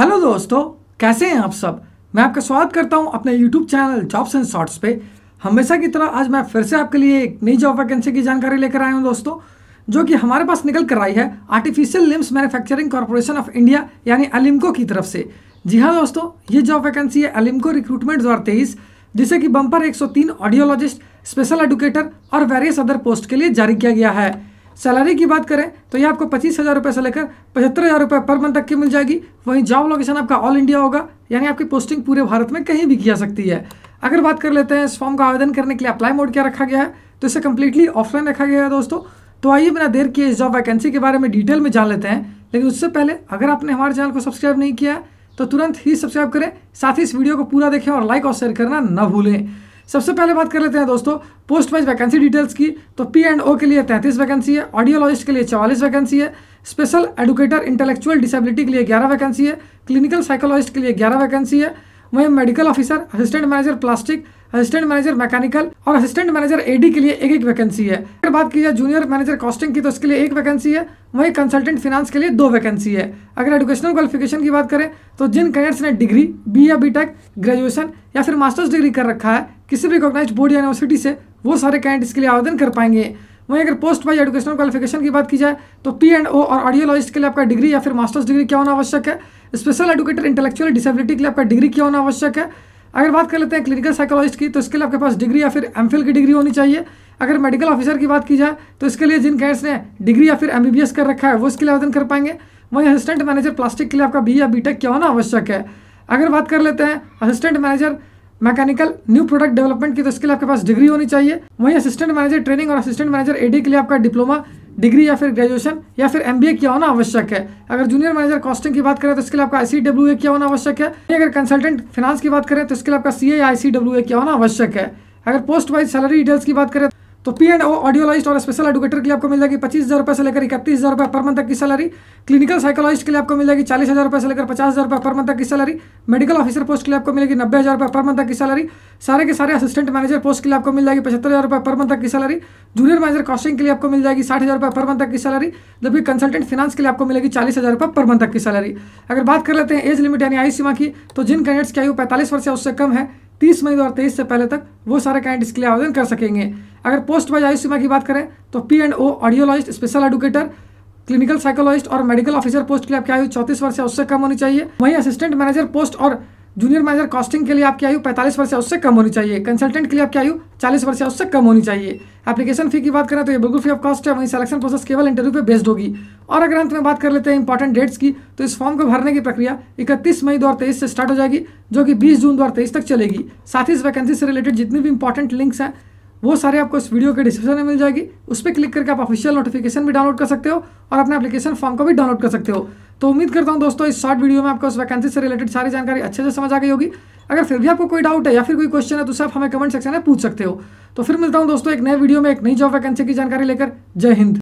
hello दोस्तों कैसे हैं आप सब मैं आपका स्वागत करता हूं अपने YouTube channel jobs and shorts पे हमेशा की तरह आज मैं फिर से आपके लिए एक नई जॉब वैकेंसी की जानकारी लेकर आया हूं दोस्तों जो कि हमारे पास निकल कर आई है artificial limbs manufacturing corporation of India यानी अलिम्को की तरफ से जी हाँ दोस्तों ये जॉब वैकेंसी है अलिम्को रिक्रूटमेंट दो जिसे कि बम्पर एक ऑडियोलॉजिस्ट स्पेशल एडुकेटर और वेरियस अदर पोस्ट के लिए जारी किया गया है सैलरी की बात करें तो ये आपको पच्चीस हज़ार रुपये से लेकर पचहत्तर हज़ार रुपये पर मंथ तक की मिल जाएगी वहीं जॉब लोकेशन आपका ऑल इंडिया होगा यानी आपकी पोस्टिंग पूरे भारत में कहीं भी की जा सकती है अगर बात कर लेते हैं इस फॉर्म का आवेदन करने के लिए अप्लाई मोड क्या रखा गया है तो इसे कम्प्लीटली ऑफलाइन रखा गया है दोस्तों तो आइए बिना देर किए इस जॉब वैकेंसी के बारे में डिटेल में जान लेते हैं लेकिन उससे पहले अगर आपने हमारे चैनल को सब्सक्राइब नहीं किया तो तुरंत ही सब्सक्राइब करें साथ ही इस वीडियो को पूरा देखें और लाइक और शेयर करना ना भूलें सबसे पहले बात कर लेते हैं दोस्तों पोस्ट वाइज वैकेंसी डिटेल्स की तो पी एंड ओ के लिए तैंतीस वैकेंसी है ऑडियोलॉजिस्ट के लिए चवालीस वैकेंसी है स्पेशल एडुकेटर इंटेलेक्चुअल डिसेबिलिटी के लिए ग्यारह वैकेंसी है क्लिनिकल साइकोलॉजिस्ट के लिए ग्यारह वैकेंसी है वहीं medical officer assistant manager plastic assistant manager mechanical और असिस्टेंट मैनेजर एडी के लिए एक एक वैकेंसी है अगर बात की जाए जूनियर मैनेजर कॉस्टिंग की तो उसके लिए एक वैकेंसी है वहीं कंसल्टेंट फिनांस के लिए दो वैकेंसी है अगर एजुकेशनल क्वालिफिकेशन की बात करें तो जिन कैंडिडेट्स ने डिग्री बी या बी टेक ग्रेजुएशन या फिर मास्टर्स डिग्री कर रखा है किसी भी रिकॉग्नाइज बोर्ड या यूनिवर्सिटी से वो सारे कैंडिडेट के लिए आवेदन कर पाएंगे वहीं अगर पोस्ट वाइज एजुकेशनल क्वालिफिकेशन की बात की जाए तो पी एंड ओ और ऑडियोलॉजिस्ट के लिए आपका डिग्री या फिर मास्टर्स डिग्री क्या होना आवश्यक है स्पेशल एडुकेटर इंटेलेक्चुअल डिसेबिलिटी के लिए आपका डिग्री क्या होना आवश्यक है अगर बात कर लेते हैं क्लिनिकल साइकोलॉजिस्ट की तो इसके लिए आपके पास डिग्री या फिर एम की डिग्री होनी चाहिए अगर मेडिकल ऑफिसर की बात की जाए तो इसके लिए जिन कैंड्स ने डिग्री या फिर एम कर रखा है वो इसके लिए आवेदन कर पाएंगे वहीं असिस्टेंट मैनेजर प्लास्टिक के लिए आपका बी या बी क्या होना आवश्यक है अगर बात कर लेते हैं assistant manager mechanical new product development की तो इसके लिए आपके पास डिग्री होनी चाहिए वहीं असिस्टेंट मैनेजर ट्रेनिंग और असिस्टेंट मैनेजर एडी के लिए आपका डिप्लोमा डिग्री या फिर ग्रेजुएशन या फिर एम क्या होना आवश्यक है अगर जूनियर मैनेजर कॉस्टिंग की बात करें तो इसके लिए आपका आई क्या होना आवश्यक है अगर कंसल्टेंट फाइनेंस की बात करें तो इसके लिए आपका सी ए या आई क्या होना आवश्यक है अगर पोस्ट वाइज सैलरी डिटेल्स की बात करें तो तो पी एंड ऑडियोलॉजिस्ट और स्पेशल एडुकेटर के लिए आपको मिल जाएगी पच्चीस हज़ार रुपये से लेकर इकतीस हज़ार रुपये पर मंथ तक की सैलरी क्लिनिकल साइकोलॉजिस्ट के लिए आपको मिल जाएगी चालीस हज़ार रुपये से लेकर पचास हज़ार रुपये पर मंथ तक की सैलरी मेडिकल ऑफिसर पोस्ट के लिए आपको मिलेगी नब्बे हज़ार रुपये पर मंथ तक की सैलरी सारे के सारे असिस्टेंट मैनेजर पोस्ट के लिए आपको मिल जाएगी पचहत्तर हज़ार रुपये पर मंथ तक की सैलरी जूनियर मैनेजर कॉस्टिंग के लिए आपको मिल जाएगी साठ हज़ार रुपये पर मंथ तक की सैलरी जबकि कंसल्टेंट फिनांस के लिए आपको मिलेगी चालीस हज़ार रुपये पर मंथ तक की सैलरी अगर बात कर लेते हैं एज लिमिट यानी आई सीमा की तो जिन कैंडिडेट्स की आयु पैंतालीस वर्ष या उससे कम है तीस मई दो तेईस से पहले तक वो सारे कैंडिडेट इसके लिए आवेदन कर सकेंगे अगर पोस्ट वाइज आयुष सीमा की बात करें तो P and O audiologist special educator clinical psychologist और मेडिकल ऑफिसर पोस्ट के लिए आपकी आयु चौतीस वर्ष से उससे कम होनी चाहिए वहीं असिस्टेंट मैनेजर पोस्ट और जूनियर मैनेजर कॉस्टिंग के लिए आपकी आयु 45 वर्ष या उससे कम होनी चाहिए कंसल्टेंट के लिए आपकी आयु 40 वर्ष या उससे कम होनी चाहिए एप्लीकेशन फी की बात करें तो ये बिल्कुल फ्री ऑफ कॉस्ट है वहीं सिलेक्शन प्रोसेस केवल इंटरव्यू पे बेस्ड होगी और अगर अंत में बात कर लेते हैं इंपॉर्टेंट डेट्स की तो इस फॉर्म को भरने की प्रक्रिया इकतीस मई दो से स्टार्ट हो जाएगी जो कि बीस जून दो तक चलेगी साथ ही इस वैकेंसी से रिलेटेड जितनी भी इंपॉर्टेंट लिंक्स हैं वो सारे आपको इस वीडियो के डिस्क्रिप्शन में मिल जाएगी उस पर क्लिक करके आप ऑफिशियल नोटिफिकेशन भी डाउनलोड कर सकते हो और अपने एप्लीकेशन फॉर्म को भी डाउनलोड कर सकते हो तो उम्मीद करता हूँ दोस्तों इस शॉर्ट वीडियो में आपको उस वैकेंसी से रिलेटेड सारी जानकारी अच्छे से समझ आ गई होगी अगर फिर भी आपको कोई डाउट है या फिर कोई क्वेश्चन है तो उसे आप हमें कमेंट सेक्शन में पूछ सकते हो तो फिर मिलता हूँ दोस्तों एक नए वीडियो में एक नई जॉब वैकेंसी की जानकारी लेकर जय हिंद